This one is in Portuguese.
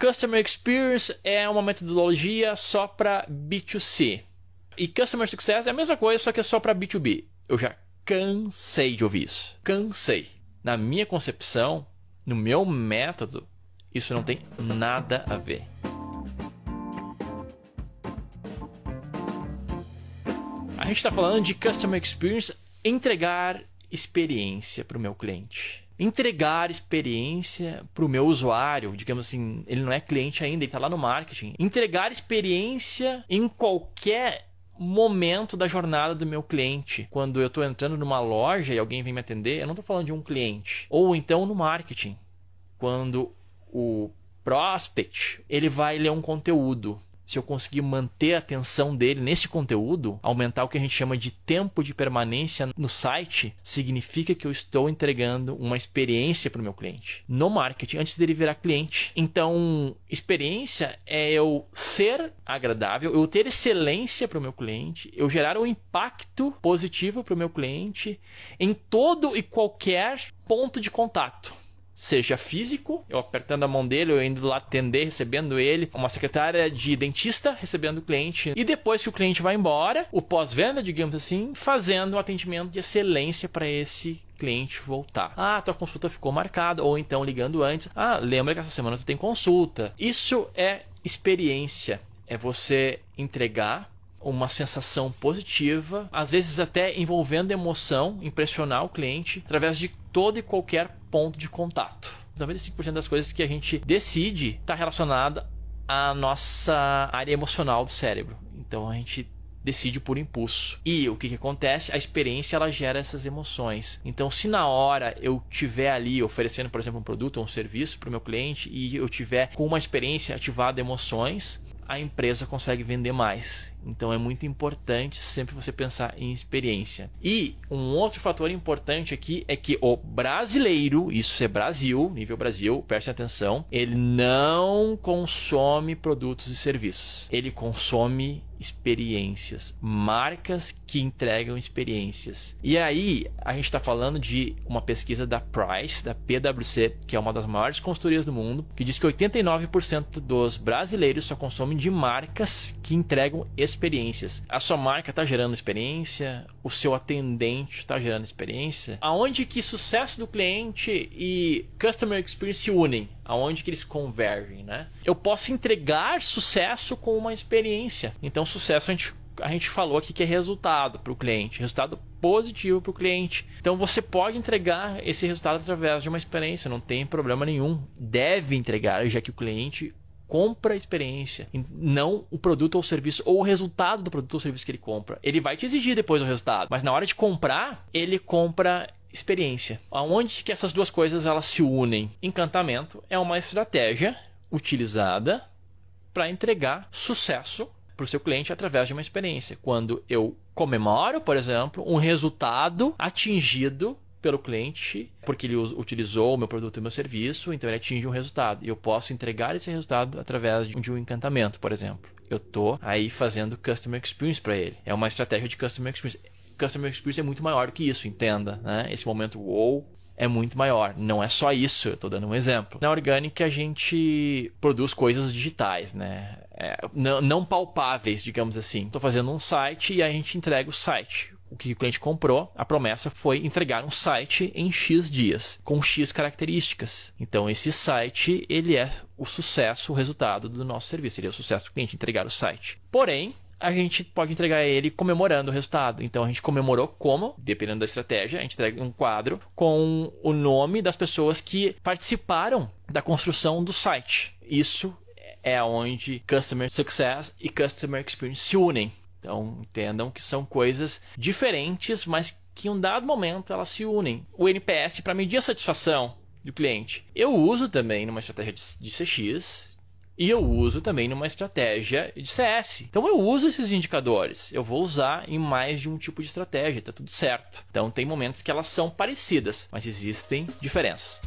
Customer Experience é uma metodologia só para B2C. E Customer Success é a mesma coisa, só que é só para B2B. Eu já cansei de ouvir isso. Cansei. Na minha concepção, no meu método, isso não tem nada a ver. A gente está falando de Customer Experience entregar experiência para o meu cliente entregar experiência para o meu usuário, digamos assim, ele não é cliente ainda, ele está lá no marketing, entregar experiência em qualquer momento da jornada do meu cliente. Quando eu estou entrando numa loja e alguém vem me atender, eu não estou falando de um cliente. Ou então no marketing, quando o prospect ele vai ler um conteúdo se eu conseguir manter a atenção dele nesse conteúdo, aumentar o que a gente chama de tempo de permanência no site, significa que eu estou entregando uma experiência para o meu cliente. No marketing, antes dele virar cliente. Então, experiência é eu ser agradável, eu ter excelência para o meu cliente, eu gerar um impacto positivo para o meu cliente em todo e qualquer ponto de contato seja físico, eu apertando a mão dele, eu indo lá atender, recebendo ele, uma secretária de dentista recebendo o cliente, e depois que o cliente vai embora, o pós-venda, digamos assim, fazendo um atendimento de excelência para esse cliente voltar. Ah, tua consulta ficou marcada, ou então ligando antes. Ah, lembra que essa semana tu tem consulta. Isso é experiência, é você entregar uma sensação positiva, às vezes até envolvendo emoção, impressionar o cliente através de todo e qualquer ponto de contato. 95% das coisas que a gente decide está relacionada à nossa área emocional do cérebro. Então a gente decide por impulso. E o que, que, acontece? A experiência ela gera essas emoções. Então, se na hora eu tiver ali oferecendo, por exemplo, um produto ou um serviço para o meu cliente e eu tiver com uma experiência ativada emoções, a empresa consegue vender mais. Então é muito importante sempre você pensar em experiência. E um outro fator importante aqui é que o brasileiro, isso é Brasil, nível Brasil, preste atenção, ele não consome produtos e serviços. Ele consome experiências, marcas que entregam experiências. E aí, a gente está falando de uma pesquisa da Price, da PwC, que é uma das maiores consultorias do mundo, que diz que 89% dos brasileiros só consomem de marcas que entregam experiências experiências. A sua marca está gerando experiência, o seu atendente está gerando experiência. Aonde que sucesso do cliente e customer experience se unem? Aonde que eles convergem, né? Eu posso entregar sucesso com uma experiência. Então, sucesso a gente a gente falou aqui que é resultado para o cliente, resultado positivo para o cliente. Então você pode entregar esse resultado através de uma experiência, não tem problema nenhum. Deve entregar, já que o cliente compra a experiência, não o produto ou o serviço ou o resultado do produto ou serviço que ele compra. Ele vai te exigir depois o resultado, mas na hora de comprar, ele compra experiência. Aonde que essas duas coisas elas se unem? Encantamento é uma estratégia utilizada para entregar sucesso para o seu cliente através de uma experiência. Quando eu comemoro, por exemplo, um resultado atingido pelo cliente, porque ele utilizou o meu produto e o meu serviço, então ele atinge um resultado. E eu posso entregar esse resultado através de um encantamento, por exemplo. Eu tô aí fazendo customer experience para ele. É uma estratégia de customer experience. Customer experience é muito maior do que isso, entenda, né? Esse momento wow é muito maior. Não é só isso, eu estou dando um exemplo. Na Organic a gente produz coisas digitais, né? É, não, não palpáveis, digamos assim. Estou fazendo um site e a gente entrega o site o que o cliente comprou, a promessa foi entregar um site em X dias, com X características. Então, esse site, ele é o sucesso, o resultado do nosso serviço. Ele é o sucesso do cliente entregar o site. Porém, a gente pode entregar ele comemorando o resultado. Então a gente comemorou como, dependendo da estratégia, a gente entrega um quadro com o nome das pessoas que participaram da construção do site. Isso é onde Customer Success e Customer Experience se unem então entendam que são coisas diferentes, mas que em um dado momento elas se unem. O NPS para medir a satisfação do cliente. Eu uso também numa estratégia de CX, e eu uso também numa estratégia de CS. Então eu uso esses indicadores. Eu vou usar em mais de um tipo de estratégia, tá tudo certo. Então tem momentos que elas são parecidas, mas existem diferenças.